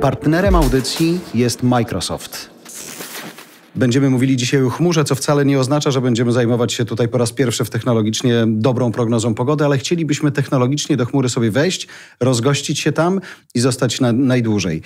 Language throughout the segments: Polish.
Partnerem audycji jest Microsoft. Będziemy mówili dzisiaj o chmurze, co wcale nie oznacza, że będziemy zajmować się tutaj po raz pierwszy w technologicznie dobrą prognozą pogody, ale chcielibyśmy technologicznie do chmury sobie wejść, rozgościć się tam i zostać na, najdłużej.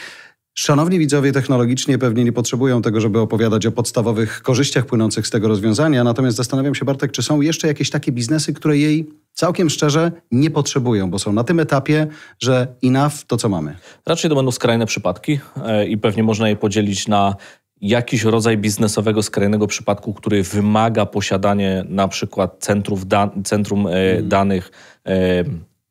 Szanowni widzowie, technologicznie pewnie nie potrzebują tego, żeby opowiadać o podstawowych korzyściach płynących z tego rozwiązania, natomiast zastanawiam się, Bartek, czy są jeszcze jakieś takie biznesy, które jej całkiem szczerze nie potrzebują, bo są na tym etapie, że enough to, co mamy. Raczej to będą skrajne przypadki e, i pewnie można je podzielić na jakiś rodzaj biznesowego, skrajnego przypadku, który wymaga posiadania na przykład da centrum hmm. danych e,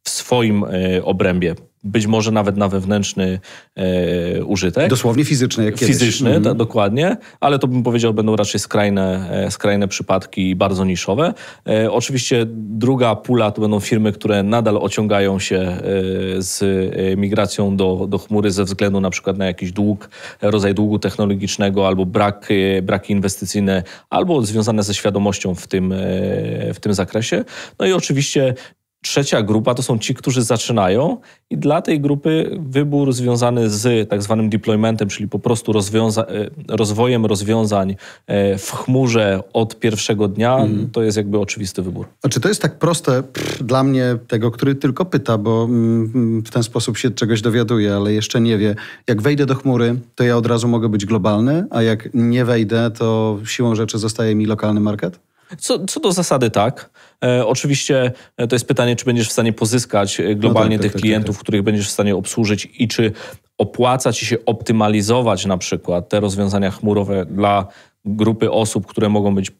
w swoim obrębie być może nawet na wewnętrzny e, użytek. Dosłownie fizyczny, jak kiedyś. Fizyczny, mm. ta, dokładnie, ale to bym powiedział, będą raczej skrajne, e, skrajne przypadki, bardzo niszowe. E, oczywiście druga pula to będą firmy, które nadal ociągają się e, z e, migracją do, do chmury ze względu na przykład na jakiś dług, rodzaj długu technologicznego albo brak, e, braki inwestycyjne, albo związane ze świadomością w tym, w tym zakresie. No i oczywiście Trzecia grupa to są ci, którzy zaczynają i dla tej grupy wybór związany z tak zwanym deploymentem, czyli po prostu rozwiąza e, rozwojem rozwiązań e, w chmurze od pierwszego dnia, mm. to jest jakby oczywisty wybór. A czy to jest tak proste pff, dla mnie, tego, który tylko pyta, bo mm, mm, w ten sposób się czegoś dowiaduje, ale jeszcze nie wie. Jak wejdę do chmury, to ja od razu mogę być globalny, a jak nie wejdę, to siłą rzeczy zostaje mi lokalny market? Co, co do zasady tak. E, oczywiście e, to jest pytanie, czy będziesz w stanie pozyskać globalnie no tak, tak tych tak, tak, klientów, tak, których będziesz w stanie obsłużyć i czy opłaca ci się optymalizować na przykład te rozwiązania chmurowe dla grupy osób, które mogą być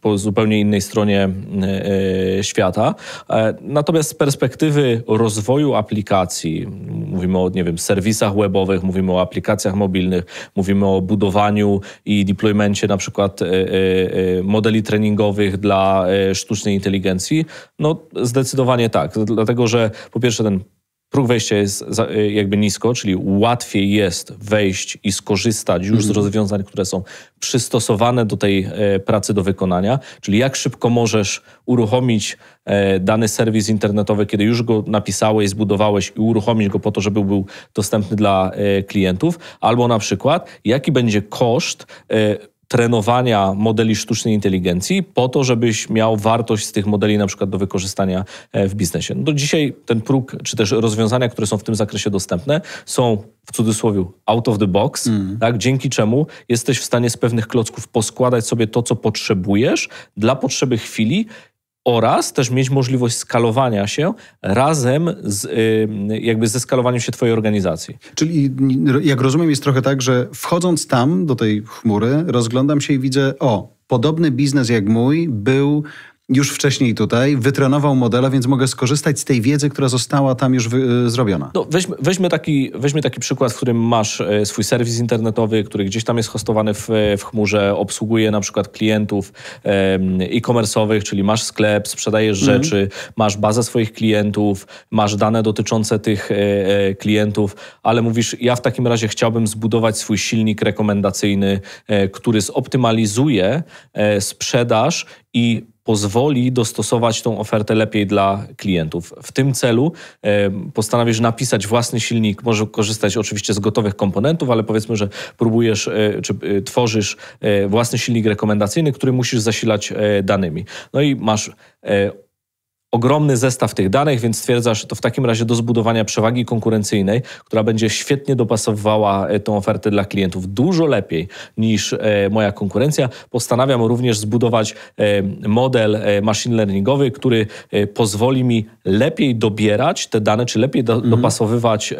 po zupełnie innej stronie e, e, świata. E, natomiast z perspektywy rozwoju aplikacji, mówimy o nie wiem, serwisach webowych, mówimy o aplikacjach mobilnych, mówimy o budowaniu i deploymencie na przykład modeli treningowych dla sztucznej inteligencji, no zdecydowanie tak, dlatego że po pierwsze ten Próg wejścia jest y, jakby nisko, czyli łatwiej jest wejść i skorzystać już z mhm. rozwiązań, które są przystosowane do tej e, pracy do wykonania, czyli jak szybko możesz uruchomić e, dany serwis internetowy, kiedy już go napisałeś, zbudowałeś i uruchomić go po to, żeby był dostępny dla e, klientów, albo na przykład jaki będzie koszt trenowania modeli sztucznej inteligencji po to, żebyś miał wartość z tych modeli na przykład do wykorzystania e, w biznesie. No dzisiaj ten próg, czy też rozwiązania, które są w tym zakresie dostępne, są w cudzysłowie out of the box, mm. tak, dzięki czemu jesteś w stanie z pewnych klocków poskładać sobie to, co potrzebujesz dla potrzeby chwili, oraz też mieć możliwość skalowania się razem z, jakby ze skalowaniem się Twojej organizacji. Czyli jak rozumiem jest trochę tak, że wchodząc tam do tej chmury rozglądam się i widzę, o, podobny biznes jak mój był już wcześniej tutaj, wytrenował modele, więc mogę skorzystać z tej wiedzy, która została tam już wy, e, zrobiona. No, weźmy, weźmy, taki, weźmy taki przykład, w którym masz e, swój serwis internetowy, który gdzieś tam jest hostowany w, e, w chmurze, obsługuje na przykład klientów e-commerce'owych, czyli masz sklep, sprzedajesz mhm. rzeczy, masz bazę swoich klientów, masz dane dotyczące tych klientów, ale mówisz, ja w takim razie chciałbym zbudować swój silnik rekomendacyjny, który zoptymalizuje sprzedaż i pozwoli dostosować tą ofertę lepiej dla klientów. W tym celu postanawiasz napisać własny silnik. Może korzystać oczywiście z gotowych komponentów, ale powiedzmy, że próbujesz e, czy e, tworzysz e, własny silnik rekomendacyjny, który musisz zasilać danymi. No i masz ogromny zestaw tych danych, więc stwierdzasz, że to w takim razie do zbudowania przewagi konkurencyjnej, która będzie świetnie dopasowywała e, tą ofertę dla klientów dużo lepiej niż e, moja konkurencja. Postanawiam również zbudować e, model machine learningowy, który pozwoli mi lepiej dobierać te dane, czy lepiej do, mhm. dopasowywać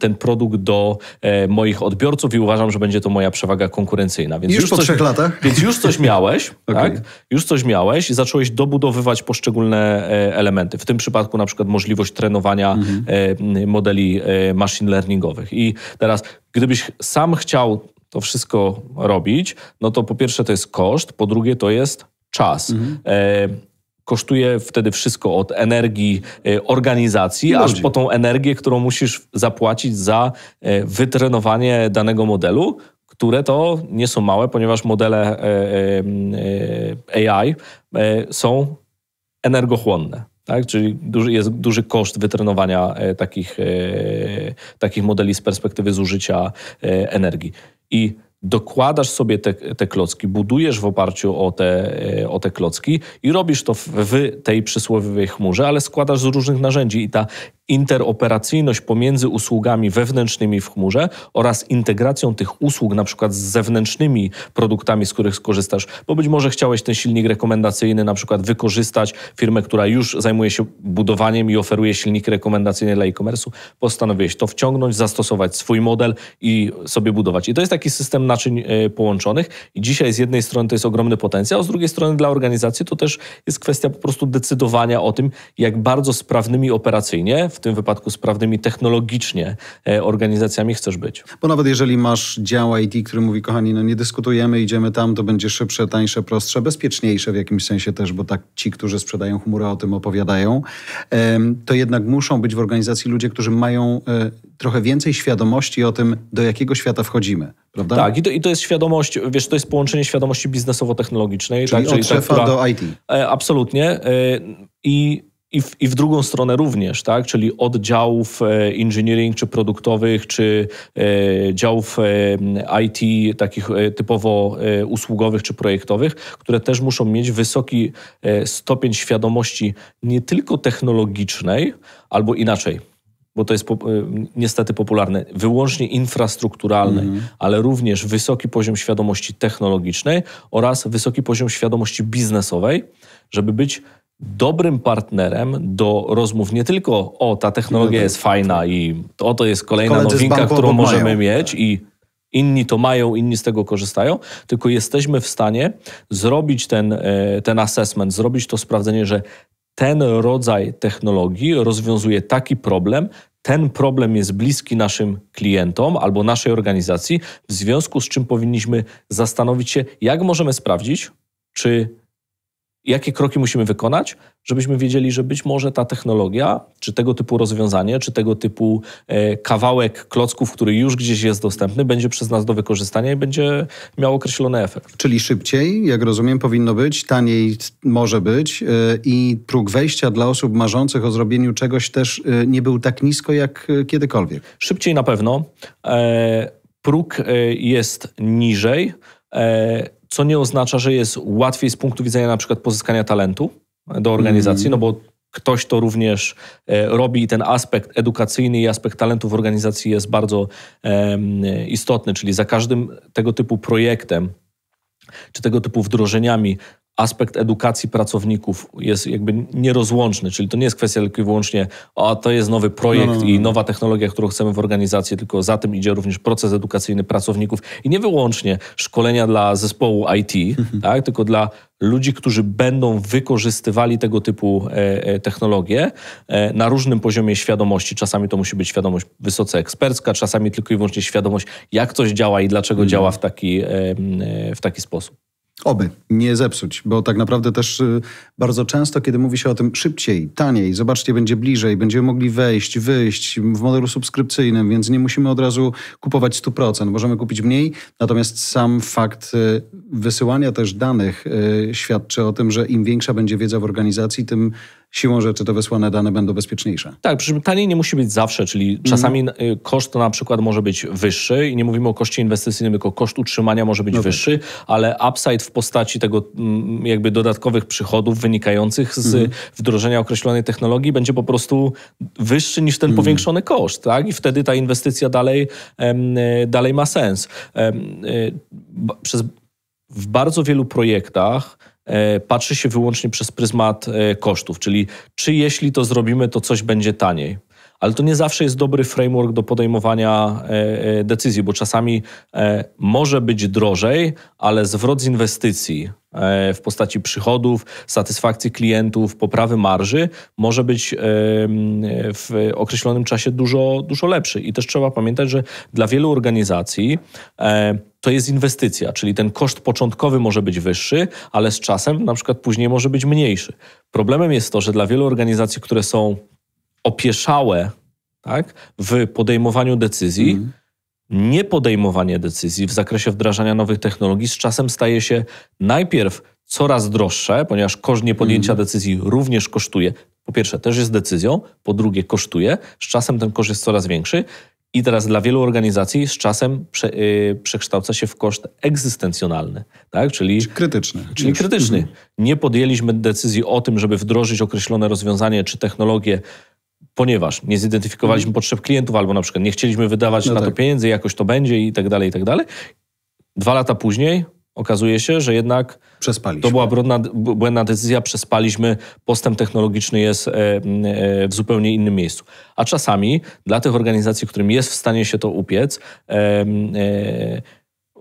ten produkt do moich odbiorców i uważam, że będzie to moja przewaga konkurencyjna. Więc już, już po coś, trzech latach? Więc już coś miałeś, okay. tak? Już coś miałeś i zacząłeś dobudowywać poszczególne E, elementy. W tym przypadku na przykład możliwość trenowania mhm. E, modeli e, machine learningowych. I teraz, gdybyś sam chciał to wszystko robić, no to po pierwsze to jest koszt, po drugie to jest czas. Mhm. kosztuje wtedy wszystko od energii organizacji, aż po tą energię, którą musisz zapłacić za wytrenowanie danego modelu, które to nie są małe, ponieważ modele AI są energochłonne. Tak? Czyli duży, jest duży koszt wytrenowania e, takich, e, takich modeli z perspektywy zużycia e, energii. I dokładasz sobie te, te klocki, budujesz w oparciu o te, o te klocki i robisz to w, w tej przysłowiowej chmurze, ale składasz z różnych narzędzi i ta interoperacyjność pomiędzy usługami wewnętrznymi w chmurze oraz integracją tych usług na przykład z zewnętrznymi produktami, z których skorzystasz, bo być może chciałeś ten silnik rekomendacyjny na przykład wykorzystać firmę, która już zajmuje się budowaniem i oferuje silnik rekomendacyjny dla e-commerce'u, postanowiłeś to wciągnąć, zastosować swój model i sobie budować. I to jest taki system naczyń e, połączonych i dzisiaj z jednej strony to jest ogromny potencjał, z drugiej strony dla organizacji to też jest kwestia po prostu decydowania o tym, jak bardzo sprawnymi operacyjnie w w tym wypadku sprawnymi technologicznie e, organizacjami chcesz być. Bo nawet jeżeli masz dział IT, który mówi, kochani, no nie dyskutujemy, idziemy tam, to będzie szybsze, tańsze, prostsze, bezpieczniejsze w jakimś sensie też, bo tak ci, którzy sprzedają chmurę o tym opowiadają, to jednak muszą być w organizacji ludzie, którzy mają e, trochę więcej świadomości o tym, do jakiego świata wchodzimy. Prawda? Tak, i to, i to jest świadomość, wiesz, to jest połączenie świadomości biznesowo-technologicznej. Czyli tak, czyli od szefa która, do IT. E, absolutnie. I i w, I w, drugą stronę również, tak? czyli od działów e, engineering czy produktowych, czy e, działów e, IT takich typowo usługowych czy projektowych, które też muszą mieć wysoki stopień świadomości nie tylko technologicznej, albo inaczej, bo to jest po, niestety popularne, wyłącznie infrastrukturalnej, mm. ale również wysoki poziom świadomości technologicznej oraz wysoki poziom świadomości biznesowej, żeby być dobrym partnerem do rozmów nie tylko o ta technologia jest fajna i oto jest kolejna nowinka, którą możemy mieć i inni to mają, inni z tego korzystają, tylko jesteśmy w stanie zrobić ten, e, ten assessment, zrobić to sprawdzenie, że ten rodzaj technologii rozwiązuje taki problem, ten problem jest bliski naszym klientom albo naszej organizacji, w związku z czym powinniśmy zastanowić się, jak możemy sprawdzić, czy jakie kroki musimy wykonać, żebyśmy wiedzieli, że być może ta technologia, czy tego typu rozwiązanie, czy tego typu e, kawałek klocków, który już gdzieś jest dostępny, będzie przez nas do wykorzystania i będzie miał określony efekt. Czyli szybciej, jak rozumiem, powinno być, taniej może być e, i próg wejścia dla osób marzących o zrobieniu czegoś też e, nie był tak nisko jak kiedykolwiek. Szybciej na pewno. Próg jest niżej co nie oznacza, że jest łatwiej z punktu widzenia na przykład pozyskania talentu do organizacji, mm. no bo ktoś to również e, robi i ten aspekt edukacyjny i aspekt talentu w organizacji jest bardzo istotny, czyli za każdym tego typu projektem czy tego typu wdrożeniami aspekt edukacji pracowników jest jakby nierozłączny, czyli to nie jest kwestia tylko i wyłącznie, a to jest nowy no, projekt no, no, no. i nowa technologia, którą chcemy w organizacji, tylko za tym idzie również proces edukacyjny pracowników i nie wyłącznie szkolenia dla zespołu IT, mhm. tak, tylko dla ludzi, którzy będą wykorzystywali tego typu e, e, technologie e, na różnym poziomie świadomości. Czasami to musi być świadomość wysoce ekspercka, czasami tylko i wyłącznie świadomość, jak coś działa i dlaczego mhm. działa w taki, w taki sposób. Oby nie zepsuć, bo tak naprawdę też y, bardzo często, kiedy mówi się o tym szybciej, taniej, zobaczcie, będzie bliżej, będziemy mogli wejść, wyjść w modelu subskrypcyjnym, więc nie musimy od razu kupować 100%, możemy kupić mniej. Natomiast sam fakt y, wysyłania też danych y, świadczy o tym, że im większa będzie wiedza w organizacji, tym siłą rzeczy te wysłane dane będą bezpieczniejsze. Tak, przy czym taniej nie musi być zawsze, czyli mhm. czasami mm. koszt na przykład może być wyższy i nie mówimy o koszcie inwestycyjnym, tylko koszt utrzymania może być no tak. wyższy, tak. ale upside w postaci tego mm, jakby dodatkowych przychodów wynikających z mm. wdrożenia określonej technologii będzie po prostu wyższy niż ten mm. powiększony koszt, tak? I wtedy ta inwestycja dalej, e, dalej ma sens. E, przez w bardzo wielu projektach E, patrzy się wyłącznie przez pryzmat e, kosztów, czyli czy jeśli to zrobimy, to coś będzie taniej ale to nie zawsze jest dobry framework do podejmowania e, e, decyzji, bo czasami e, może być drożej, ale zwrot z inwestycji w postaci przychodów, satysfakcji klientów, poprawy marży może być w określonym czasie dużo, dużo lepszy. I też trzeba pamiętać, że dla wielu organizacji to jest inwestycja, czyli ten koszt początkowy może być wyższy, ale z czasem na przykład później może być mniejszy. Problemem jest to, że dla wielu organizacji, które są opieszałe tak, w podejmowaniu decyzji, mm. niepodejmowanie decyzji w zakresie wdrażania nowych technologii z czasem staje się najpierw coraz droższe, ponieważ koszt niepodjęcia mhm. decyzji również kosztuje. Po pierwsze, też jest decyzją, po drugie, kosztuje. Z czasem ten koszt jest coraz większy. I teraz dla wielu organizacji z czasem prze, yy, przekształca się w koszt egzystencjonalny, tak? czyli, czyli krytyczny. Czyli krytyczny. Mhm. Nie podjęliśmy decyzji o tym, żeby wdrożyć określone rozwiązanie czy technologię ponieważ nie zidentyfikowaliśmy mhm. potrzeb klientów albo na przykład nie chcieliśmy wydawać no na tak. to pieniędzy, jakoś to będzie i tak dalej, i tak dalej. Dwa lata później okazuje się, że jednak to była błędna, błędna decyzja, przespaliśmy, postęp technologiczny jest e, e, w zupełnie innym miejscu. A czasami dla tych organizacji, którym jest w stanie się to upiec, e,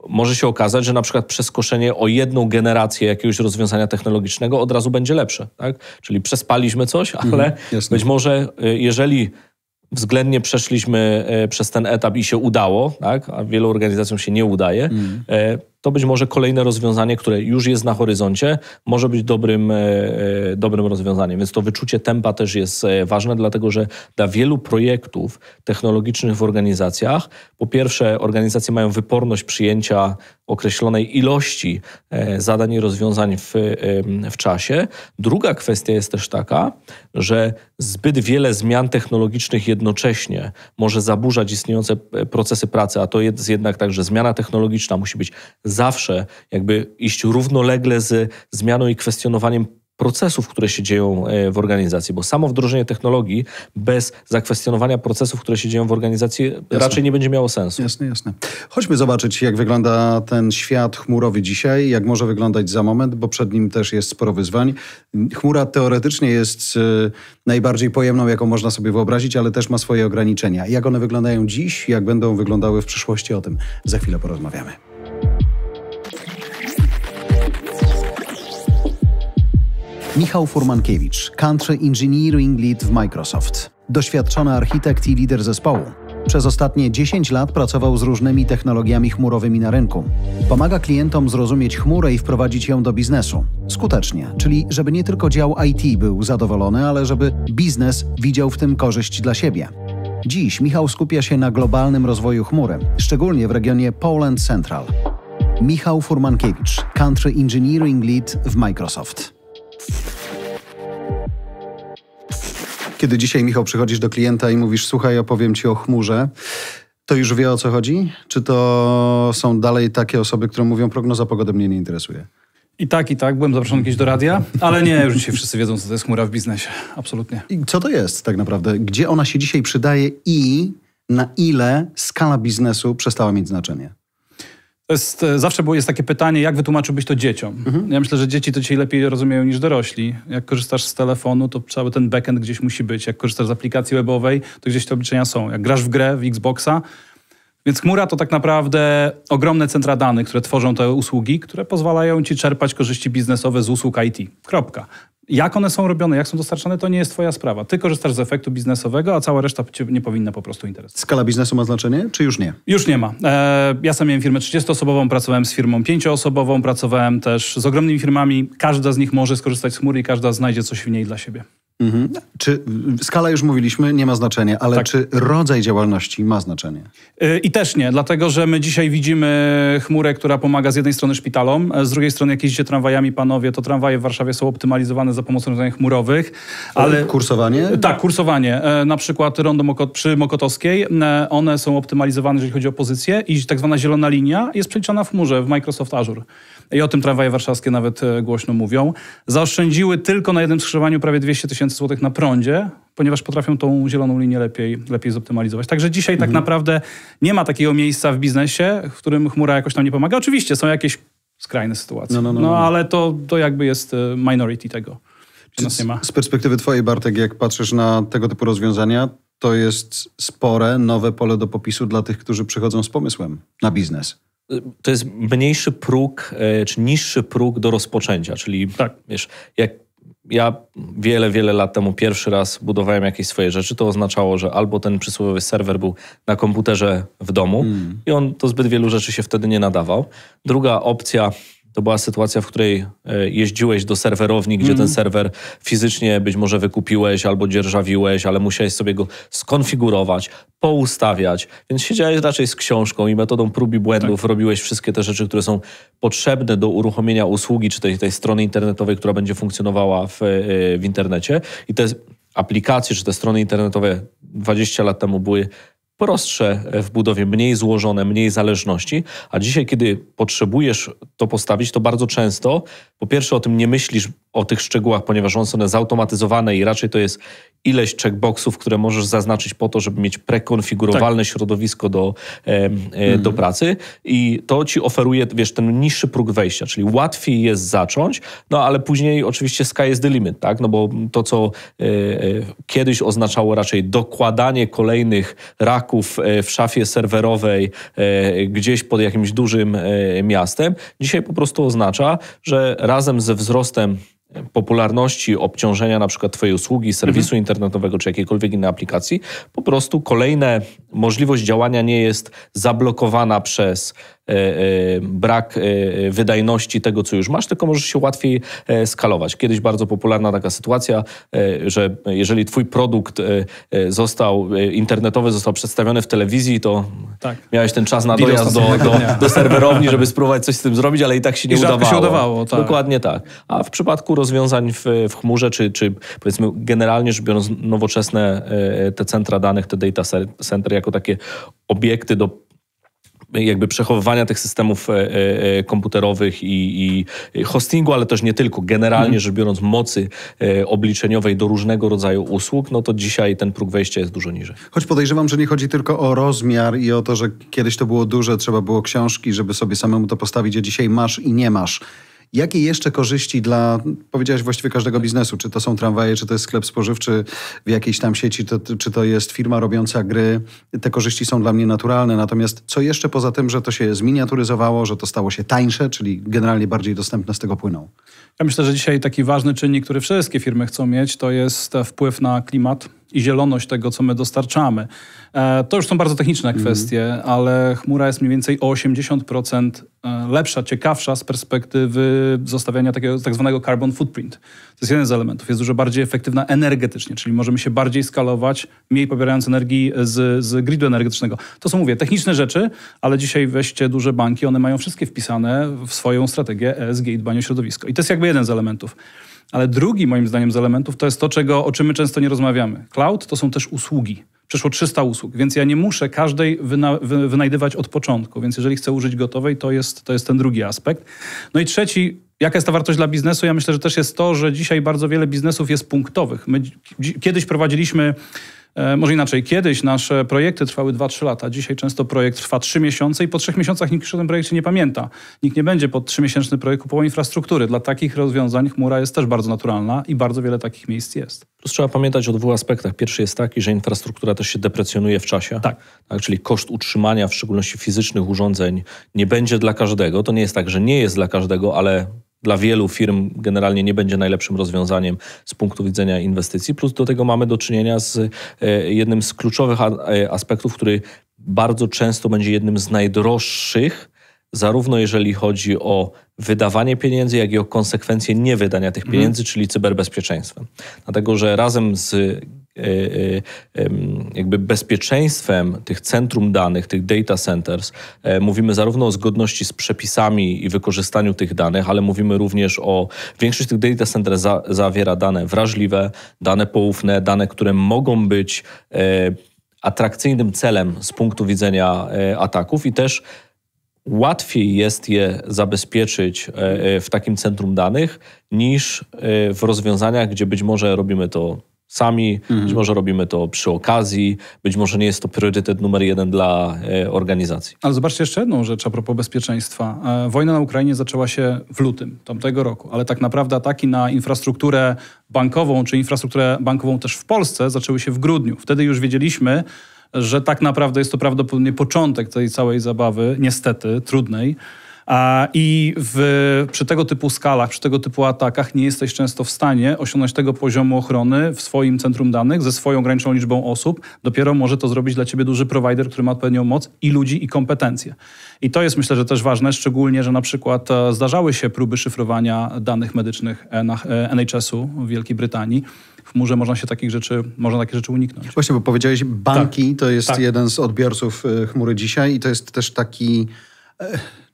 może się okazać, że na przykład przeskoszenie o jedną generację jakiegoś rozwiązania technologicznego od razu będzie lepsze. Tak? Czyli przespaliśmy coś, mhm, ale mhm, być może y, jeżeli względnie przeszliśmy y, przez ten etap i się udało, tak? a wielu organizacjom się nie udaje, mhm. Y, to być może kolejne rozwiązanie, które już jest na horyzoncie, może być dobrym, e, e, dobrym rozwiązaniem. Więc to wyczucie tempa też jest e, ważne, dlatego że dla wielu projektów technologicznych w organizacjach, po pierwsze, organizacje mają wyporność przyjęcia określonej ilości zadań i rozwiązań w, w czasie. Druga kwestia jest też taka, że zbyt wiele zmian technologicznych jednocześnie może zaburzać istniejące procesy pracy, a to jest jednak tak, że zmiana technologiczna musi być zawsze jakby iść równolegle z zmianą i kwestionowaniem procesów, które się dzieją e, w organizacji, bo samo wdrożenie technologii bez zakwestionowania procesów, które się dzieją w organizacji, jasne. raczej nie będzie miało sensu. Jasne, jasne. Chodźmy zobaczyć, jak wygląda ten świat chmurowy dzisiaj, jak może wyglądać za moment, bo przed nim też jest sporo wyzwań. Chmura teoretycznie jest e, najbardziej pojemną, jaką można sobie wyobrazić, ale też ma swoje ograniczenia. Jak one wyglądają dziś, jak będą wyglądały w przyszłości, o tym za chwilę porozmawiamy. Michał Furmankiewicz, Country Engineering Lead w Microsoft. Doświadczony architekt i lider zespołu. Przez ostatnie 10 lat pracował z różnymi technologiami chmurowymi na rynku. Pomaga klientom zrozumieć chmurę i wprowadzić ją do biznesu. Skutecznie, czyli żeby nie tylko dział IT był zadowolony, ale żeby biznes widział w tym korzyść dla siebie. Dziś Michał skupia się na globalnym rozwoju chmury, szczególnie w regionie Poland Central. Michał Furmankiewicz, Country Engineering Lead w Microsoft. Kiedy dzisiaj, Michał, przychodzisz do klienta i mówisz, słuchaj, opowiem ci o chmurze, to już wie o co chodzi? Czy to są dalej takie osoby, które mówią, prognoza pogody mnie nie interesuje? I tak, i tak. Byłem zaproszony kiedyś do radia, ale nie, już dzisiaj wszyscy wiedzą, co to jest chmura w biznesie. Absolutnie. I co to jest tak naprawdę? Gdzie ona się dzisiaj przydaje i na ile skala biznesu przestała mieć znaczenie? To jest, e, zawsze było, jest takie pytanie, jak wytłumaczyłbyś to dzieciom? Mhm. Ja myślę, że dzieci to dzisiaj lepiej rozumieją niż dorośli. Jak korzystasz z telefonu, to cały ten backend gdzieś musi być. Jak korzystasz z aplikacji webowej, to gdzieś te obliczenia są. Jak grasz w grę, w Xboxa, więc chmura to tak naprawdę ogromne centra danych, które tworzą te usługi, które pozwalają ci czerpać korzyści biznesowe z usług IT. Kropka. Jak one są robione, jak są dostarczane, to nie jest twoja sprawa. Ty korzystasz z efektu biznesowego, a cała reszta cię nie powinna po prostu interesować. Skala biznesu ma znaczenie, czy już nie? Już nie ma. E, ja sam miałem firmę 30-osobową, pracowałem z firmą 5-osobową, pracowałem też z ogromnymi firmami. Każda z nich może skorzystać z chmury i każda znajdzie coś w niej dla siebie. Mhm. Czy skala już mówiliśmy, nie ma znaczenia, ale tak. czy rodzaj działalności ma znaczenie? Y, I też nie, dlatego że my dzisiaj widzimy chmurę, która pomaga z jednej strony szpitalom, e, z drugiej strony jak jeździcie tramwajami panowie, to tramwaje w Warszawie są optymalizowane za pomocą rozwiązań chmurowych. Ale... Kursowanie? Tak, kursowanie. E, na przykład rondo przy Mokotowskiej, e, one są optymalizowane, jeżeli chodzi o pozycję i tak zwana zielona linia jest przeliczana w chmurze, w Microsoft Azure i o tym tramwaje warszawskie nawet głośno mówią. Zaoszczędziły tylko na jednym skrzyżowaniu prawie 200 tysięcy złotych na prądzie, ponieważ potrafią tą zieloną linię lepiej, lepiej zoptymalizować. Także dzisiaj mhm. tak naprawdę nie ma takiego miejsca w biznesie, w którym chmura jakoś nam nie pomaga. Oczywiście są jakieś skrajne sytuacje, no, no, no, no ale to, to jakby jest minority tego. Czy z perspektywy twojej, Bartek, jak patrzysz na tego typu rozwiązania, to jest spore, nowe pole do popisu dla tych, którzy przychodzą z pomysłem na biznes to jest mniejszy próg, e, czy niższy próg do rozpoczęcia. Czyli tak. wiesz, jak ja wiele, wiele lat temu pierwszy raz budowałem jakieś swoje rzeczy, to oznaczało, że albo ten przysłowiowy serwer był na komputerze w domu mm. i on to zbyt wielu rzeczy się wtedy nie nadawał. Druga opcja to była sytuacja, w której e, jeździłeś do serwerowni, gdzie mm. ten mhm. serwer fizycznie być może wykupiłeś albo dzierżawiłeś, ale musiałeś sobie go skonfigurować, poustawiać. Więc siedziałeś raczej z książką i metodą prób i błędów tak. robiłeś wszystkie te rzeczy, które są potrzebne do uruchomienia usługi czy tej, tej strony internetowej, która będzie funkcjonowała w, e, w internecie. I te aplikacje czy te strony internetowe 20 lat temu były prostsze w budowie, mniej złożone, mniej zależności, a dzisiaj, kiedy potrzebujesz to postawić, to bardzo często po pierwsze o tym nie myślisz, o tych szczegółach, ponieważ one są zautomatyzowane i raczej to jest ileś checkboxów, które możesz zaznaczyć po to, żeby mieć prekonfigurowalne tak. środowisko do, e, mhm. do pracy i to ci oferuje, wiesz, ten niższy próg wejścia, czyli łatwiej jest zacząć, no ale później oczywiście sky is the limit, tak, no bo to, co e, e, kiedyś oznaczało raczej dokładanie kolejnych raków w szafie serwerowej gdzieś pod jakimś dużym miastem, dzisiaj po prostu oznacza, że razem ze wzrostem popularności, obciążenia na przykład Twojej usługi, serwisu mhm. internetowego czy jakiejkolwiek innej aplikacji, po prostu kolejna możliwość działania nie jest zablokowana przez E, e, brak e, wydajności tego, co już masz, tylko możesz się łatwiej skalować. Kiedyś bardzo popularna taka sytuacja, że jeżeli twój produkt został internetowy, został przedstawiony w telewizji, to tak. miałeś ten czas na dojazd do, do, do, serwerowni, żeby spróbować coś z tym zrobić, ale i tak się nie I udawało. Się udawało tak. Dokładnie tak. A w przypadku rozwiązań w, w chmurze, czy, czy powiedzmy generalnie rzecz biorąc nowoczesne te centra danych, te data center jako takie obiekty do jakby przechowywania tych systemów e, e, e, komputerowych i, i hostingu, ale też nie tylko, generalnie mhm. rzecz biorąc mocy obliczeniowej do różnego rodzaju usług, no to dzisiaj ten próg wejścia jest dużo niżej. Choć podejrzewam, że nie chodzi tylko o rozmiar i o to, że kiedyś to było duże, trzeba było książki, żeby sobie samemu to postawić, a dzisiaj masz i nie masz. Jakie jeszcze korzyści dla, powiedziałeś właściwie każdego biznesu, czy to są tramwaje, czy to jest sklep spożywczy w jakiejś tam sieci, to, czy to jest firma robiąca gry, te korzyści są dla mnie naturalne. Natomiast co jeszcze poza tym, że to się zminiaturyzowało, że to stało się tańsze, czyli generalnie bardziej dostępne z tego płyną? Ja myślę, że dzisiaj taki ważny czynnik, który wszystkie firmy chcą mieć, to jest wpływ na klimat i zieloność tego, co my dostarczamy. E, to już są bardzo techniczne mhm. kwestie, mm. ale chmura jest mniej więcej o 80% e, lepsza, ciekawsza z perspektywy zostawiania takiego tak zwanego carbon footprint. To jest jeden z elementów. Jest dużo bardziej efektywna energetycznie, czyli możemy się bardziej skalować, mniej pobierając energii z, z gridu energetycznego. To są, mówię, techniczne rzeczy, ale dzisiaj weźcie duże banki, one mają wszystkie wpisane w swoją strategię ESG i dbanie o środowisko. I to jest jakby jeden z elementów. Ale drugi, moim zdaniem, z elementów to jest to, czego, o czym my często nie rozmawiamy. Cloud to są też usługi. Przeszło 300 usług, więc ja nie muszę każdej wyna wy wynajdywać od początku. Więc jeżeli chcę użyć gotowej, to jest, to jest ten drugi aspekt. No i trzeci Jaka jest ta wartość dla biznesu? Ja myślę, że też jest to, że dzisiaj bardzo wiele biznesów jest punktowych. My kiedyś prowadziliśmy E, może inaczej, kiedyś nasze projekty trwały 2-3 lata, dzisiaj często projekt trwa 3 miesiące i po 3 miesiącach nikt już o tym projekcie nie pamięta. Nikt nie będzie pod 3-miesięczny projekt kupował infrastruktury. Dla takich rozwiązań chmura jest też bardzo naturalna i bardzo wiele takich miejsc jest. Plus trzeba pamiętać o dwóch aspektach. Pierwszy jest taki, że infrastruktura też się deprecjonuje w czasie. Tak. tak. Czyli koszt utrzymania, w szczególności fizycznych urządzeń, nie będzie dla każdego. To nie jest tak, że nie jest dla każdego, ale dla wielu firm generalnie nie będzie najlepszym rozwiązaniem z punktu widzenia inwestycji. Plus do tego mamy do czynienia z e, jednym z kluczowych e, aspektów, który bardzo często będzie jednym z najdroższych, zarówno jeżeli chodzi o wydawanie pieniędzy, jak i o konsekwencje niewydania tych mhm. pieniędzy, mm. czyli cyberbezpieczeństwem. Dlatego, że razem z Y, y, jakby bezpieczeństwem tych centrum danych, tych data centers, e, mówimy zarówno o zgodności z przepisami i wykorzystaniu tych danych, ale mówimy również o większość tych data centers za, zawiera dane wrażliwe, dane poufne, dane, które mogą być e, atrakcyjnym celem z punktu widzenia e, ataków i też łatwiej jest je zabezpieczyć w takim centrum danych niż w rozwiązaniach, gdzie być może robimy to sami, być mhm. może robimy to przy okazji, być może nie jest to priorytet numer jeden dla e, organizacji. Ale zobaczcie jeszcze jedną rzecz a propos bezpieczeństwa. E, wojna na Ukrainie zaczęła się w lutym tamtego roku, ale tak naprawdę ataki na infrastrukturę bankową czy infrastrukturę bankową też w Polsce zaczęły się w grudniu. Wtedy już wiedzieliśmy, że tak naprawdę jest to prawdopodobnie początek tej całej zabawy, niestety trudnej, i w, przy tego typu skalach, przy tego typu atakach nie jesteś często w stanie osiągnąć tego poziomu ochrony w swoim centrum danych ze swoją ograniczoną liczbą osób. Dopiero może to zrobić dla ciebie duży provider, który ma odpowiednią moc i ludzi, i kompetencje. I to jest myślę, że też ważne, szczególnie, że na przykład e, zdarzały się próby szyfrowania danych medycznych e, NHS-u e, w Wielkiej Brytanii w murze można się takich rzeczy, można takie rzeczy uniknąć. Właśnie, bo powiedziałeś, banki tak, to jest tak. jeden z odbiorców chmury dzisiaj i to jest też taki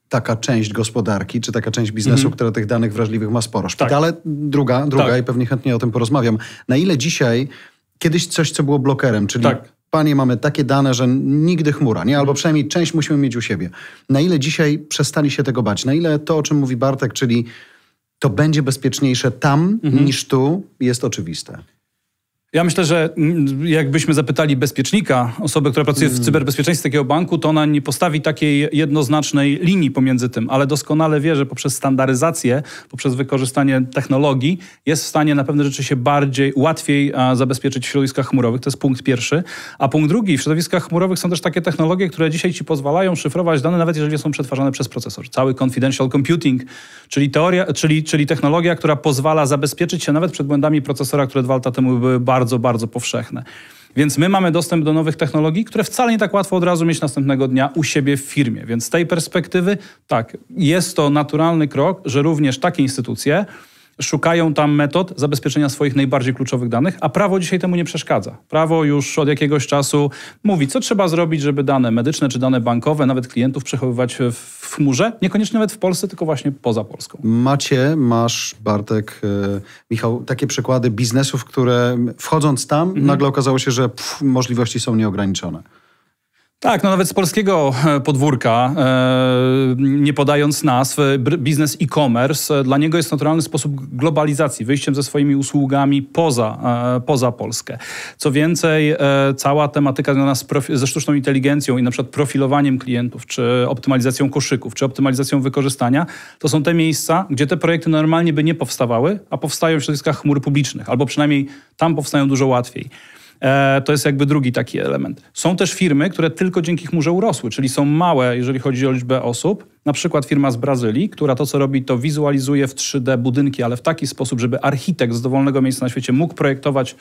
taka część gospodarki, czy taka część biznesu, mhm. która tych danych wrażliwych ma sporo. Szpitale, tak. druga, druga tak. i pewnie chętnie o tym porozmawiam. Na ile dzisiaj, kiedyś coś, co było blokerem, czyli tak. panie, mamy takie dane, że nigdy chmura, nie? Albo przynajmniej część musimy mieć u siebie. Na ile dzisiaj przestali się tego bać? Na ile to, o czym mówi Bartek, czyli to będzie bezpieczniejsze tam mhm. niż tu, jest oczywiste. Ja myślę, że mm, jakbyśmy zapytali bezpiecznika, osobę, która pracuje w mm. cyberbezpieczeństwie takiego banku, to ona nie postawi takiej jednoznacznej linii pomiędzy tym, ale doskonale wie, że poprzez standaryzację, poprzez wykorzystanie technologii jest w stanie na pewne rzeczy się bardziej, łatwiej zabezpieczyć w środowiskach chmurowych. To jest punkt pierwszy. A punkt drugi, w środowiskach chmurowych są też takie technologie, które dzisiaj ci pozwalają szyfrować dane, nawet jeżeli są przetwarzane przez procesor. Cały confidential computing, czyli, teoria, czyli, czyli technologia, która pozwala zabezpieczyć się nawet przed błędami procesora, które dwa lata temu były bardzo bardzo, bardzo powszechne. Więc my mamy dostęp do nowych technologii, które wcale nie tak łatwo od razu mieć następnego dnia u siebie w firmie. Więc z tej perspektywy, tak, jest to naturalny krok, że również takie instytucje, szukają tam metod zabezpieczenia swoich najbardziej kluczowych danych, a prawo dzisiaj temu nie przeszkadza. Prawo już od jakiegoś czasu mówi, co trzeba zrobić, żeby dane medyczne czy dane bankowe, nawet klientów, przechowywać w chmurze, niekoniecznie nawet w Polsce, tylko właśnie poza Polską. Macie, masz, Bartek, e, Michał, takie przykłady biznesów, które wchodząc tam, mhm. nagle okazało się, że pff, możliwości są nieograniczone. Tak, no nawet z polskiego e, podwórka, e, nie podając nazw, e, biznes e-commerce dla niego jest naturalny sposób globalizacji, wyjściem ze swoimi usługami poza, poza Polskę. Co więcej, cała tematyka związana ze sztuczną inteligencją i na przykład profilowaniem klientów, czy optymalizacją koszyków, czy optymalizacją wykorzystania, to są te miejsca, gdzie te projekty normalnie by nie powstawały, a powstają w środowiskach chmur publicznych, albo przynajmniej tam powstają dużo łatwiej. E, to jest jakby drugi taki element. Są też firmy, które tylko dzięki chmurze urosły, czyli są małe, jeżeli chodzi o liczbę osób. Na przykład firma z Brazylii, która to co robi, to wizualizuje w 3D budynki, ale w taki sposób, żeby architekt z dowolnego miejsca na świecie mógł projektować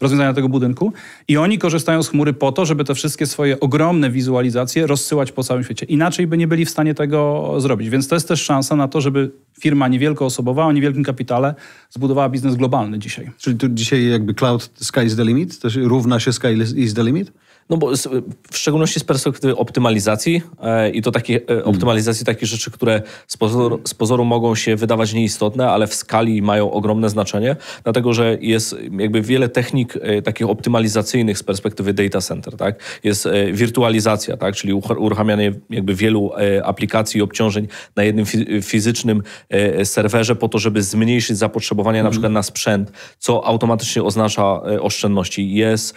rozwiązania tego budynku. I oni korzystają z chmury po to, żeby te wszystkie swoje ogromne wizualizacje rozsyłać po całym świecie. Inaczej by nie byli w stanie tego zrobić. Więc to jest też szansa na to, żeby firma niewielkoosobowa o niewielkim kapitale zbudowała biznes globalny dzisiaj. Czyli tu dzisiaj jakby cloud sky is the limit, to równa się sky is the limit? No bo z, w szczególności z perspektywy optymalizacji e, i to takiej e, mhm. optymalizacji takich rzeczy, które z pozoru, z pozoru, mogą się wydawać nieistotne, ale w skali mają ogromne znaczenie, dlatego że jest jakby wiele technik e, takich optymalizacyjnych z perspektywy data center, tak? Jest e, wirtualizacja, tak? Czyli uruchamianie jakby wielu e, aplikacji i obciążeń na jednym fi fizycznym e, serwerze po to, żeby zmniejszyć zapotrzebowanie na mhm. przykład na sprzęt, co automatycznie oznacza oszczędności. Jest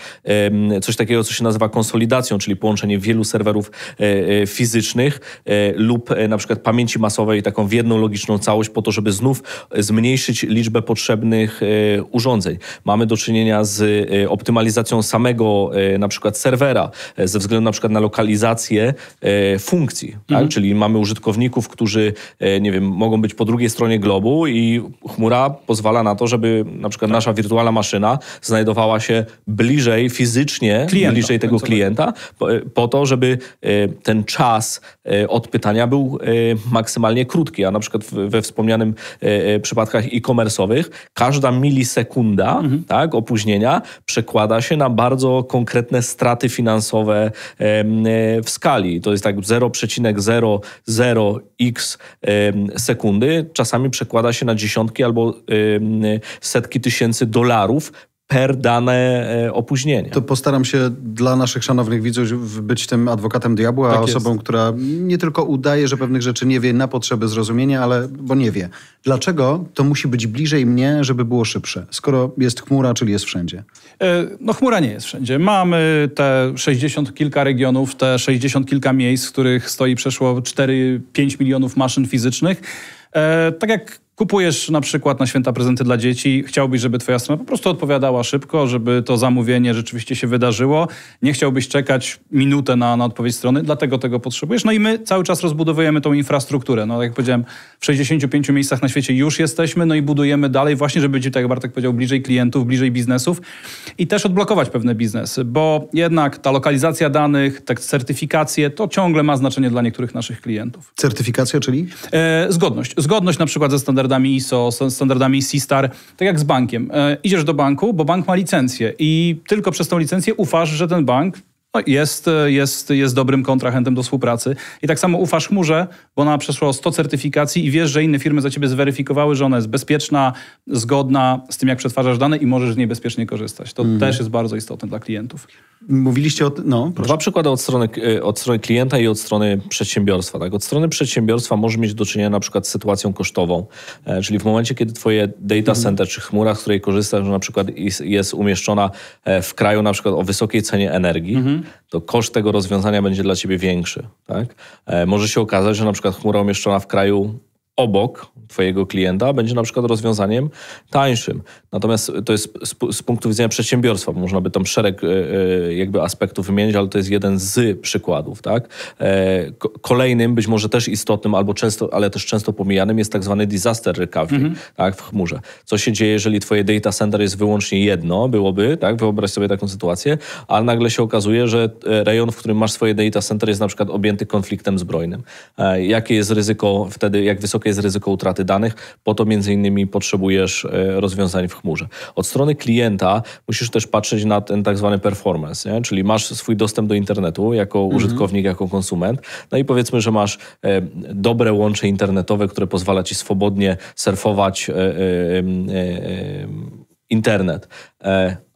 coś takiego, co się nazywa nazywa konsolidacją, czyli połączenie wielu serwerów e, e, fizycznych e, lub na przykład pamięci masowej taką w jedną logiczną całość po to, żeby znów zmniejszyć liczbę potrzebnych urządzeń. Mamy do czynienia z optymalizacją samego na przykład serwera ze względu na przykład na lokalizację funkcji, tak? mhm. tak? czyli mamy użytkowników, którzy nie wiem, mogą być po drugiej stronie globu i chmura pozwala na to, żeby na przykład tak. nasza wirtualna maszyna znajdowała się bliżej fizycznie, Klienta. bliżej tego tego klienta, po, e, po, to, żeby e, ten czas e, od pytania był maksymalnie krótki. A na przykład we wspomnianym przypadkach e-commerce'owych każda milisekunda mhm. tak, opóźnienia przekłada się na bardzo konkretne straty finansowe w skali. To jest tak 0,00x sekundy, czasami przekłada się na dziesiątki albo setki tysięcy dolarów per dane e, opóźnienie. To postaram się dla naszych szanownych widzów być tym adwokatem diabła, tak osobą, jest. która nie tylko udaje, że pewnych rzeczy nie wie na potrzeby zrozumienia, ale bo nie wie. Dlaczego to musi być bliżej mnie, żeby było szybsze, skoro jest chmura, czyli jest wszędzie? E, no chmura nie jest wszędzie. Mamy te 60 kilka regionów, te 60 kilka miejsc, w których stoi przeszło 4-5 milionów maszyn fizycznych. E, tak jak kupujesz na przykład na święta prezenty dla dzieci, chciałbyś, żeby twoja strona po prostu odpowiadała szybko, żeby to zamówienie rzeczywiście się wydarzyło, nie chciałbyś czekać minutę na, na odpowiedź strony, dlatego tego potrzebujesz. No i my cały czas rozbudowujemy tą infrastrukturę. No jak powiedziałem, w 65 miejscach na świecie już jesteśmy, no i budujemy dalej właśnie, żeby być, tak jak Bartek powiedział, bliżej klientów, bliżej biznesów i też odblokować pewne biznesy, bo jednak ta lokalizacja danych, te certyfikacje, to ciągle ma znaczenie dla niektórych naszych klientów. Certyfikacja, czyli? E, zgodność. Zgodność na przykład ze standardami standardami ISO, standardami C-Star, tak jak z bankiem. E, idziesz do banku, bo bank ma licencję i tylko przez tą licencję ufasz, że ten bank no, jest, e, jest, jest dobrym kontrahentem do współpracy. I tak samo ufasz chmurze, bo ona przeszła 100 certyfikacji i wiesz, że inne firmy za ciebie zweryfikowały, że ona jest bezpieczna, zgodna z tym, jak przetwarzasz dane i możesz z niej bezpiecznie korzystać. To mhm. też jest bardzo istotne dla klientów. Mówiliście o. No, Dwa przykłady od strony, e, od strony klienta i od strony przedsiębiorstwa. Tak? Od strony przedsiębiorstwa może mieć do czynienia na przykład z sytuacją kosztową, e, czyli w momencie, kiedy Twoje data mhm. center czy chmura, z której korzystasz, na przykład jest umieszczona e, w kraju na przykład o wysokiej cenie energii, mhm. to koszt tego rozwiązania będzie dla Ciebie większy. Tak? Może się okazać, że na przykład chmura umieszczona w kraju obok Twojego klienta będzie na przykład rozwiązaniem tańszym. Natomiast to jest z, punktu widzenia przedsiębiorstwa, można by tam szereg e, e, jakby aspektów wymienić, ale to jest jeden z przykładów. Tak? E, kolejnym, być może też istotnym, albo często, ale też często pomijanym jest tak zwany disaster recovery mhm. tak, w chmurze. Co się dzieje, jeżeli Twoje data center jest wyłącznie jedno, byłoby, tak? wyobraź sobie taką sytuację, ale nagle się okazuje, że rejon, w którym masz swoje data center jest na przykład objęty konfliktem zbrojnym. Jakie jest ryzyko wtedy, jak wysokie jest ryzyko utraty danych. Po to między innymi potrzebujesz e, rozwiązań w chmurze. Od strony klienta musisz też patrzeć na ten tak zwany performance, nie? czyli masz swój dostęp do internetu jako mhm. użytkownik, jako konsument. No i powiedzmy, że masz e, dobre łącze internetowe, które pozwala ci swobodnie surfować e, internet.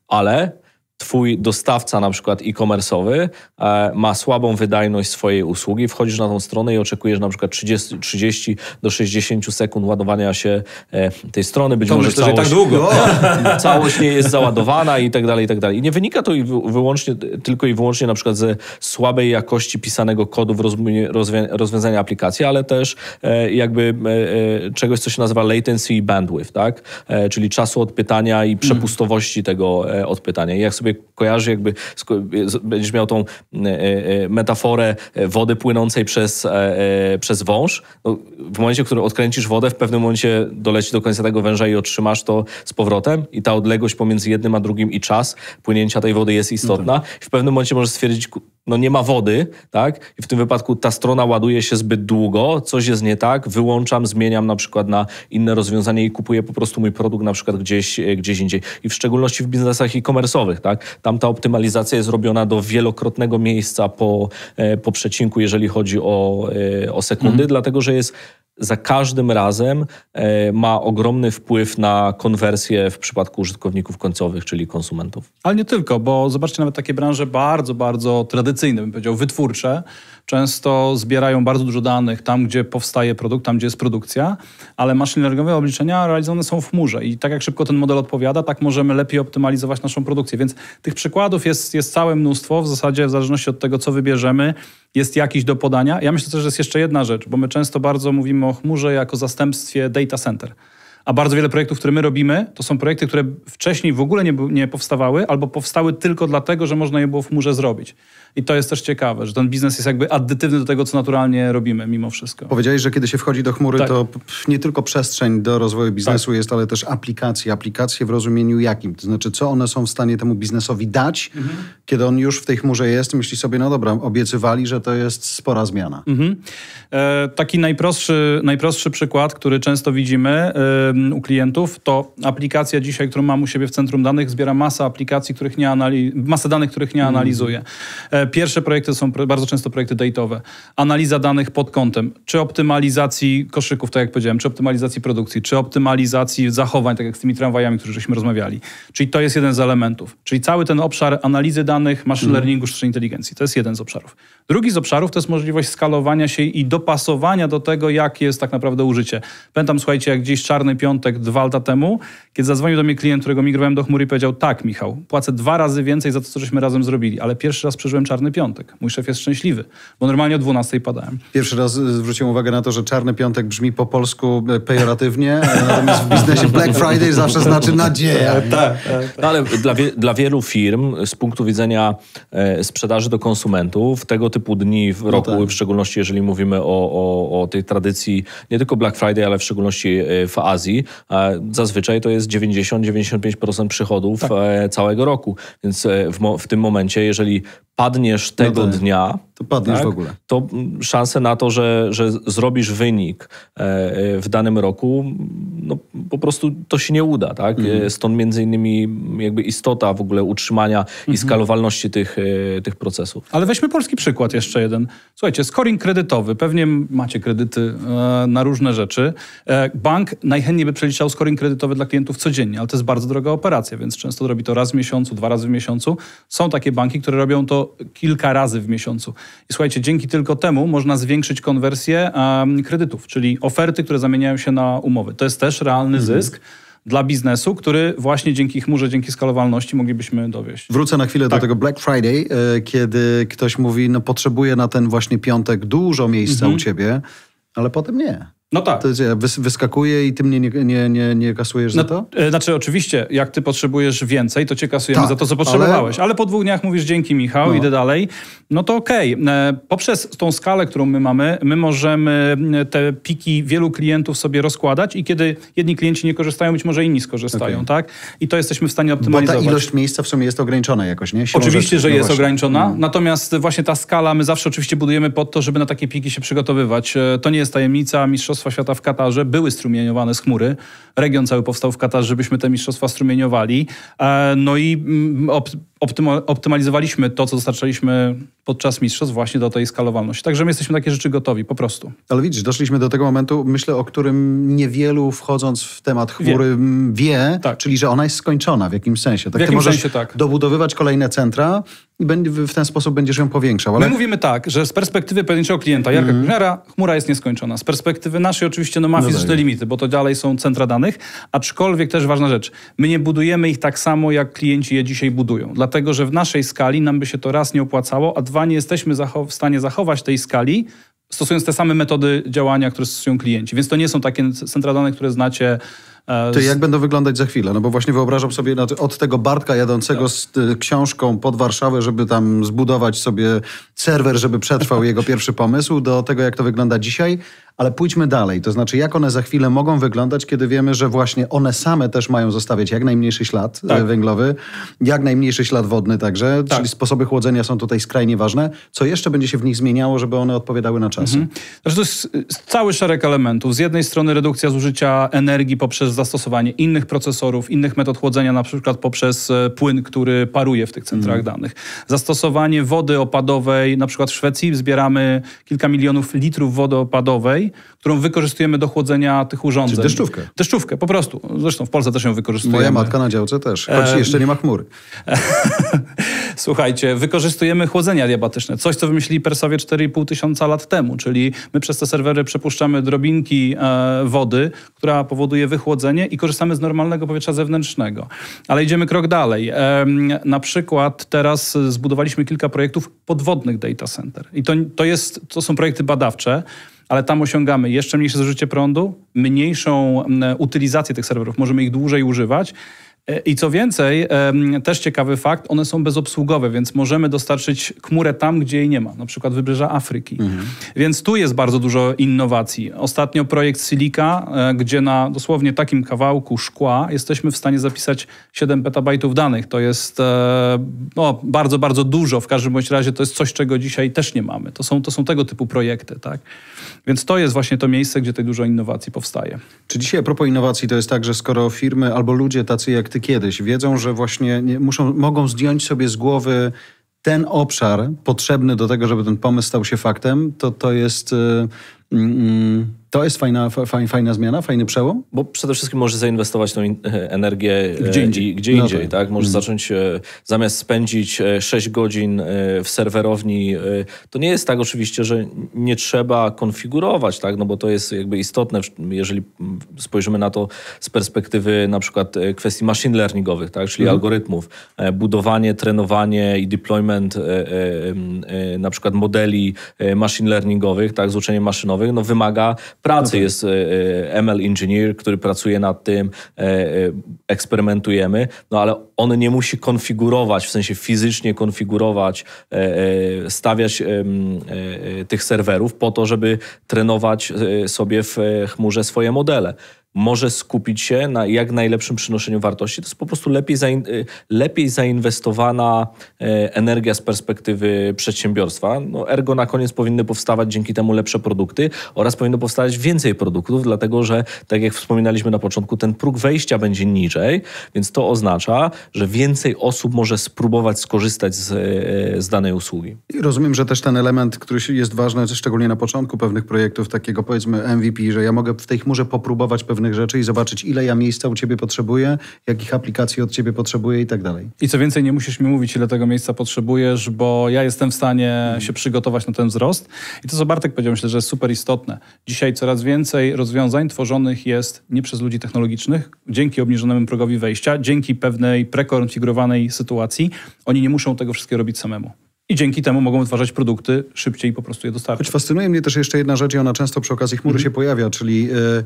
Ale Twój dostawca, na przykład e-commerceowy, e, ma słabą wydajność swojej usługi, wchodzisz na tą stronę i oczekujesz na przykład 30, 30 do 60 sekund ładowania się e, tej strony. Być to może to, całość, tak długo. No, całość nie jest załadowana i tak dalej, i tak dalej. I nie wynika to i wyłącznie, tylko i wyłącznie na przykład ze słabej jakości pisanego kodu w rozwiązania aplikacji, ale też e, jakby czegoś, co się nazywa latency i bandwidth, tak? Czyli czasu odpytania i mm. przepustowości mm. tego odpytania. I jak sobie sobie kojarzy, jakby będziesz miał tą e, e, e, metaforę wody płynącej przez, przez wąż. No, w momencie, w którym odkręcisz wodę, w pewnym momencie doleci do końca tego węża i otrzymasz to z powrotem i ta odległość pomiędzy jednym a drugim i czas płynięcia tej wody jest istotna. Mhm. W pewnym momencie możesz stwierdzić, no nie ma wody, tak? I w tym wypadku ta strona ładuje się zbyt długo, coś jest nie tak, wyłączam, zmieniam na przykład na inne rozwiązanie i kupuję po prostu mój produkt na przykład gdzieś, e, gdzieś indziej. I w szczególności w biznesach e-commerce'owych, tak? Tam ta optymalizacja jest robiona do wielokrotnego miejsca po, e, po przecinku, jeżeli chodzi o, e, o sekundy, mhm. dlatego że jest za każdym razem e, ma ogromny wpływ na konwersję w przypadku użytkowników końcowych, czyli konsumentów. Ale nie tylko, bo zobaczcie nawet takie branże bardzo, bardzo tradycyjne, bym powiedział, wytwórcze, często zbierają bardzo dużo danych tam, gdzie powstaje produkt, tam, gdzie jest produkcja, ale maszyn learningowe obliczenia realizowane są w chmurze i tak jak szybko ten model odpowiada, tak możemy lepiej optymalizować naszą produkcję. Więc tych przykładów jest, jest całe mnóstwo, w zasadzie w zależności od tego, co wybierzemy, jest jakiś do podania. Ja myślę też, że jest jeszcze jedna rzecz, bo my często bardzo mówimy o chmurze jako zastępstwie data center. A bardzo wiele projektów, które my robimy, to są projekty, które wcześniej w ogóle nie, nie powstawały albo powstały tylko dlatego, że można je było w chmurze zrobić. I to jest też ciekawe, że ten biznes jest jakby addytywny do tego, co naturalnie robimy mimo wszystko. Powiedziałeś, że kiedy się wchodzi do chmury, tak. to nie tylko przestrzeń do rozwoju biznesu tak. jest, ale też aplikacje. Aplikacje w rozumieniu jakim? To znaczy, co one są w stanie temu biznesowi dać, mhm. kiedy on już w tej chmurze jest, myśli sobie, no dobra, obiecywali, że to jest spora zmiana. Mhm. E, taki najprostszy, najprostszy przykład, który często widzimy u klientów, to aplikacja dzisiaj, którą mam u siebie w centrum danych, zbiera masę aplikacji, których nie analiz- masę danych, których nie analizuje. Mhm. Pierwsze projekty są bardzo często projekty date'owe. Analiza danych pod kątem czy optymalizacji koszyków, tak jak powiedziałem, czy optymalizacji produkcji, czy optymalizacji zachowań, tak jak z tymi tramwajami, o których żeśmy rozmawiali. Czyli to jest jeden z elementów. Czyli cały ten obszar analizy danych, machine mhm. learningu, sztucznej inteligencji. To jest jeden z obszarów. Drugi z obszarów to jest możliwość skalowania się i dopasowania do tego, jakie jest tak naprawdę użycie. Pamiętam, słuchajcie, jak gdzieś czarny piątek dwa lata temu, kiedy zadzwonił do mnie klient, którego migrowałem do chmury i powiedział, tak Michał, płacę dwa razy więcej za to, co żeśmy razem zrobili, ale pierwszy raz przeżyłem czarny piątek. Mój szef jest szczęśliwy, bo normalnie o 12 padałem. Pierwszy raz y, zwróciłem uwagę na to, że czarny piątek brzmi po polsku y, pejoratywnie, natomiast w biznesie Black Friday zawsze znaczy nadzieja. E, tak, e, tak, No, ale dla, wie, dla wielu firm z punktu widzenia e, sprzedaży do konsumentów tego typu typu dni w no roku, no tak. w szczególności jeżeli mówimy o, o, o tej tradycji nie tylko Black Friday, ale w szczególności e, w Azji. Zazwyczaj to jest 90-95% przychodów tak. E, całego roku. Więc e, w, w, tym momencie, jeżeli padniesz tego no tak. dnia, to padniesz tak? w ogóle. To mm, szanse na to, że, że zrobisz wynik e, e, w danym roku, no po prostu to się nie uda, tak? Mhm. E, stąd między innymi jakby istota w ogóle utrzymania mhm. i skalowalności tych, tych procesów. Ale weźmy polski przykład jeszcze jeden. Słuchajcie, scoring kredytowy, pewnie macie kredyty na różne rzeczy. Bank najchętniej by przeliczał scoring kredytowy dla klientów codziennie, ale to jest bardzo droga operacja, więc często robi to raz w miesiącu, dwa razy w miesiącu. Są takie banki, które robią to kilka razy w miesiącu. I słuchajcie, dzięki tylko temu można zwiększyć konwersję um, kredytów, czyli oferty, które zamieniają się na umowy. To jest też realny mhm. zysk dla biznesu, który właśnie dzięki chmurze, dzięki skalowalności moglibyśmy dowieść. Wrócę na chwilę tak. do tego Black Friday, e, kiedy ktoś mówi, no potrzebuje na ten właśnie piątek dużo miejsca mhm. u ciebie, ale potem nie. No tak. To znaczy, jest, wyskakuje i ty mnie nie, nie, nie, nie kasujesz no, za to? E, znaczy oczywiście, jak ty potrzebujesz więcej, to cię kasujemy tak, za to, co potrzebowałeś. Ale... ale... po dwóch dniach mówisz dzięki Michał, no. idę dalej. No to okej. Okay. E, poprzez tą skalę, którą my mamy, my możemy te piki wielu klientów sobie rozkładać i kiedy jedni klienci nie korzystają, być może inni skorzystają, okay. tak? I to jesteśmy w stanie optymalizować. Bo ta ilość miejsca w sumie jest ograniczona jakoś, nie? Siłą oczywiście, rzeczy. że no jest właśnie. ograniczona. No. Natomiast właśnie ta skala, my zawsze oczywiście budujemy pod to, żeby na takie piki się przygotowywać. E, to nie jest tajemnica mistrzostwa Mistrzostwa Świata w Katarze były strumieniowane z chmury. Region cały powstał w Katarze, żebyśmy te mistrzostwa strumieniowali. E, no i mm, optymalizowaliśmy to, co dostarczaliśmy podczas mistrzostw właśnie do tej skalowalności. Także my jesteśmy takie rzeczy gotowi, po prostu. Ale widzisz, doszliśmy do tego momentu, myślę, o którym niewielu wchodząc w temat chmury wie, wie tak. czyli że ona jest skończona w jakimś sensie. Tak, w jakim możesz sensie, tak. dobudowywać kolejne centra i w ten sposób będziesz ją powiększał. Ale... My mówimy tak, że z perspektywy pojedynczego klienta, Jarka mm. chmura jest nieskończona. Z perspektywy naszej oczywiście no, ma fizyczne no tak. limity, bo to dalej są centra danych, aczkolwiek też ważna rzecz, my nie budujemy ich tak samo, jak klienci je dzisiaj budują. Dla dlatego że w naszej skali nam by się to raz nie opłacało, a dwa nie jesteśmy w stanie zachować tej skali, stosując te same metody działania, które stosują klienci. Więc to nie są takie centra danych, które znacie. E, Ty, jak będą wyglądać za chwilę? No bo właśnie wyobrażam sobie znaczy od tego Bartka jadącego tak. z y, książką pod Warszawę, żeby tam zbudować sobie serwer, żeby przetrwał jego pierwszy pomysł, do tego, jak to wygląda dzisiaj. Ale pójdźmy dalej, to znaczy jak one za chwilę mogą wyglądać, kiedy wiemy, że właśnie one same też mają zostawiać jak najmniejszy ślad e, tak. węglowy, jak najmniejszy ślad wodny także, tak. czyli sposoby chłodzenia są tutaj skrajnie ważne. Co jeszcze będzie się w nich zmieniało, żeby one odpowiadały na czasy? Mhm. Znaczy to jest y, cały szereg elementów. Z jednej strony redukcja zużycia energii poprzez zastosowanie innych procesorów, innych metod chłodzenia, na przykład poprzez e, płyn, który paruje w tych centrach mhm. danych. Zastosowanie wody opadowej, na przykład w Szwecji zbieramy kilka milionów litrów wody opadowej, którą wykorzystujemy do chłodzenia tych urządzeń. Czyli deszczówkę. Deszczówkę, po prostu. Zresztą w Polsce też ją wykorzystujemy. Moja matka na działce też, choć e... jeszcze nie ma chmury. Słuchajcie, wykorzystujemy chłodzenie adiabatyczne. Coś, co wymyślili Persowie 4,5 tysiąca lat temu, czyli my przez te serwery przepuszczamy drobinki e, wody, która powoduje wychłodzenie i korzystamy z normalnego powietrza zewnętrznego. Ale idziemy krok dalej. E, na przykład teraz zbudowaliśmy kilka projektów podwodnych data center. I to, to, jest, to są projekty badawcze ale tam osiągamy jeszcze mniejsze zużycie prądu, mniejszą mm, utylizację tych serwerów, możemy ich dłużej używać. E, I co więcej, też ciekawy fakt, one są bezobsługowe, więc możemy dostarczyć chmurę tam, gdzie jej nie ma, na przykład wybrzeża Afryki. Mhm. Więc tu jest bardzo dużo innowacji. Ostatnio projekt Silica, e, gdzie na dosłownie takim kawałku szkła jesteśmy w stanie zapisać 7 petabajtów danych. To jest e, no, bardzo, bardzo dużo. W każdym bądź razie to jest coś, czego dzisiaj też nie mamy. To są, to są tego typu projekty. Tak? Więc to jest właśnie to miejsce, gdzie tej dużo innowacji powstaje. Czy dzisiaj a propos innowacji to jest tak, że skoro firmy albo ludzie tacy jak ty kiedyś. Wiedzą, że właśnie nie, muszą, mogą zdjąć sobie z głowy ten obszar potrzebny do tego, żeby ten pomysł stał się faktem, to to jest... Y, mm, mm, to jest fajna, fajna, fajna zmiana, fajny przełom? Bo przede wszystkim możesz zainwestować tą e, energię e, gdzie indziej. Gdzie no indziej no tak. tak. Możesz mhm. zacząć, e, zamiast spędzić 6 godzin w serwerowni, to nie jest tak oczywiście, że nie trzeba konfigurować, tak? no bo to jest jakby istotne, jeżeli spojrzymy na to z perspektywy na przykład kwestii machine learningowych, tak? czyli mhm. algorytmów, budowanie, trenowanie i deployment na przykład modeli machine learningowych, tak? z uczeniem maszynowych, no wymaga pracy. Okay. No tak. Jest e, e, ML Engineer, który pracuje nad tym, e, eksperymentujemy, no ale on nie musi konfigurować, w sensie fizycznie konfigurować, stawiać tych serwerów po to, żeby trenować sobie w chmurze swoje modele może skupić się na jak najlepszym przynoszeniu wartości. To jest po prostu lepiej, zain y, lepiej zainwestowana e, energia z perspektywy przedsiębiorstwa. No ergo na koniec powinny powstawać dzięki temu lepsze produkty oraz powinno powstawać więcej produktów, dlatego że, tak jak wspominaliśmy na początku, ten próg wejścia będzie niżej, więc to oznacza, że więcej osób może spróbować skorzystać z, e, z danej usługi. I rozumiem, że też ten element, który jest ważny, szczególnie na początku pewnych projektów, takiego powiedzmy MVP, że ja mogę w tej chmurze popróbować pewne pewnych rzeczy i zobaczyć, ile ja miejsca u ciebie potrzebuję, jakich aplikacji od ciebie potrzebuję i tak dalej. I co więcej, nie musisz mi mówić, ile tego miejsca potrzebujesz, bo ja jestem w stanie hmm. się przygotować na ten wzrost. I to, co Bartek powiedział, myślę, że jest super istotne. Dzisiaj coraz więcej rozwiązań tworzonych jest nie przez ludzi technologicznych, dzięki obniżonemu progowi wejścia, dzięki pewnej prekonfigurowanej sytuacji. Oni nie muszą tego wszystkiego robić samemu. I dzięki temu mogą wytwarzać produkty szybciej i po prostu je dostarczać. Choć fascynuje mnie też jeszcze jedna rzecz i ona często przy okazji chmury mhm. się pojawia, czyli... Yy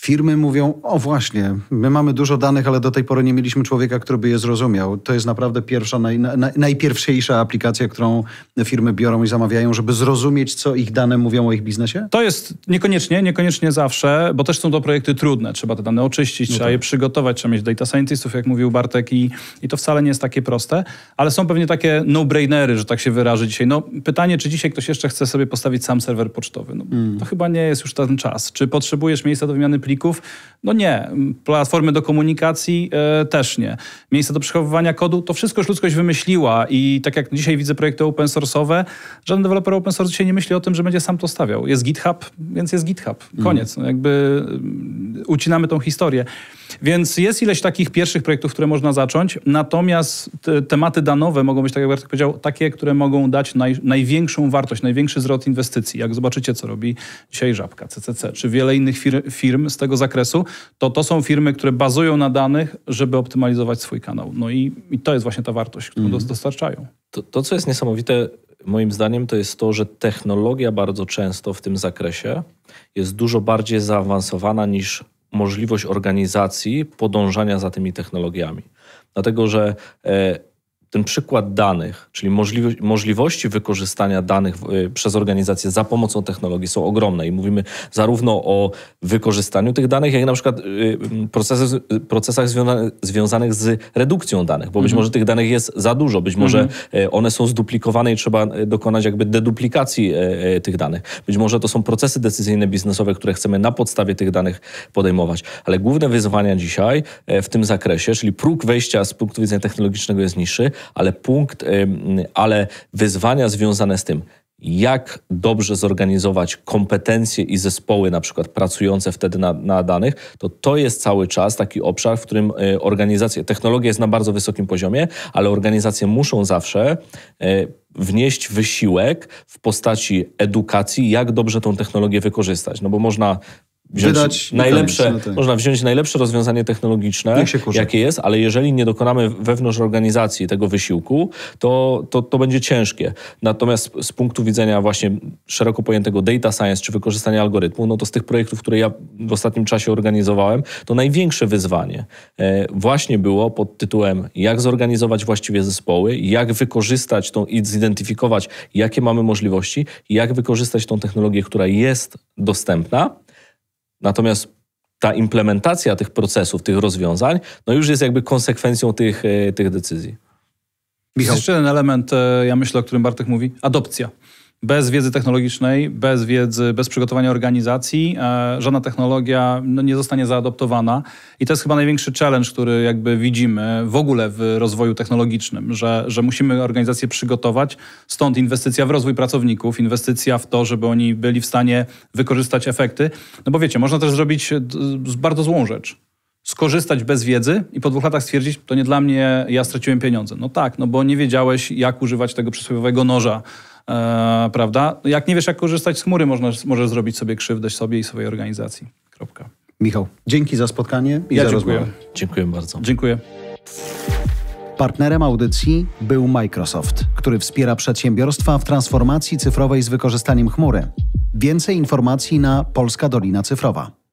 Firmy mówią, o właśnie, my mamy dużo danych, ale do tej pory nie mieliśmy człowieka, który by je zrozumiał. To jest naprawdę pierwsza, naj, naj, najpierwszejsza aplikacja, którą firmy biorą i zamawiają, żeby zrozumieć, co ich dane mówią o ich biznesie? To jest niekoniecznie, niekoniecznie zawsze, bo też są to projekty trudne. Trzeba te dane oczyścić, no tak. trzeba je przygotować, trzeba mieć data scientistów, jak mówił Bartek, i, i to wcale nie jest takie proste, ale są pewnie takie no-brainery, że tak się wyrażę dzisiaj. No, pytanie, czy dzisiaj ktoś jeszcze chce sobie postawić sam serwer pocztowy? No, mm. To chyba nie jest już ten czas. Czy potrzebujesz miejsca do wymiany plików? No nie. Platformy do komunikacji e, też nie. Miejsca do przechowywania kodu, to wszystko już ludzkość wymyśliła i tak jak dzisiaj widzę projekty open source'owe, żaden deweloper open source dzisiaj nie myśli o tym, że będzie sam to stawiał. Jest GitHub, więc jest GitHub. Koniec. Mm. No jakby mm, ucinamy tą historię. Więc jest ileś takich pierwszych projektów, które można zacząć, natomiast te tematy danowe mogą być, tak jak Bartek powiedział, takie, które mogą dać naj, największą wartość, największy zwrot inwestycji. Jak zobaczycie, co robi dzisiaj Żabka, CCC, czy wiele innych fir firm z tego zakresu, to to są firmy, które bazują na danych, żeby optymalizować swój kanał. No i, i to jest właśnie ta wartość, którą mm. dostarczają. To, to, co jest niesamowite, moim zdaniem, to jest to, że technologia bardzo często w tym zakresie jest dużo bardziej zaawansowana niż możliwość organizacji podążania za tymi technologiami. Dlatego, że e, ten przykład danych, czyli możliwości, możliwości wykorzystania danych y, przez organizacje za pomocą technologii są ogromne i mówimy zarówno o wykorzystaniu tych danych, jak i na przykład y, procesach, y, procesach związa, związanych z redukcją danych, bo być mhm. może tych danych jest za dużo, być może mhm. one są zduplikowane i trzeba dokonać jakby deduplikacji tych danych. Być może to są procesy decyzyjne biznesowe, które chcemy na podstawie tych danych podejmować, ale główne wyzwania dzisiaj w tym zakresie, czyli próg wejścia z punktu widzenia technologicznego jest niższy, ale punkt, ale wyzwania związane z tym, jak dobrze zorganizować kompetencje i zespoły, na przykład pracujące wtedy na, na, danych, to to jest cały czas taki obszar, w którym e, organizacje, technologia jest na bardzo wysokim poziomie, ale organizacje muszą zawsze e, wnieść wysiłek w postaci edukacji, jak dobrze tą technologię wykorzystać. No bo można wydać najlepsze, no tak. można wziąć najlepsze rozwiązanie technologiczne, jakie jest, ale jeżeli nie dokonamy wewnątrz organizacji tego wysiłku, to, to, to będzie ciężkie. Natomiast z punktu widzenia właśnie szeroko pojętego data science czy wykorzystania algorytmu, no to z tych projektów, które ja w ostatnim czasie organizowałem, to największe wyzwanie e, właśnie było pod tytułem jak zorganizować właściwie zespoły, jak wykorzystać tą i zidentyfikować, jakie mamy możliwości, jak wykorzystać tą technologię, która jest dostępna, Natomiast ta implementacja tych procesów, tych rozwiązań, no już jest jakby konsekwencją tych, e, tych decyzji. Michał. Jest jeszcze jeden element, e, ja myślę, o którym Bartek mówi, adopcja bez wiedzy technologicznej, bez wiedzy, bez przygotowania organizacji, e, żadna technologia no, nie zostanie zaadoptowana. I to jest chyba największy challenge, który jakby widzimy w ogóle w rozwoju technologicznym, że, że musimy organizację przygotować. Stąd inwestycja w rozwój pracowników, inwestycja w to, żeby oni byli w stanie wykorzystać efekty. No bo wiecie, można też zrobić e, bardzo złą rzecz skorzystać bez wiedzy i po dwóch latach stwierdzić, to nie dla mnie, ja straciłem pieniądze. No tak, no bo nie wiedziałeś, jak używać tego przysłowiowego noża e, prawda? Jak nie wiesz, jak korzystać z chmury, można, możesz zrobić sobie krzywdę sobie i swojej organizacji. Kropka. Michał, dzięki za spotkanie i ja za dziękuję. rozmowę. Dziękuję bardzo. Dziękuję. Partnerem audycji był Microsoft, który wspiera przedsiębiorstwa w transformacji cyfrowej z wykorzystaniem chmury. Więcej informacji na Polska Dolina Cyfrowa.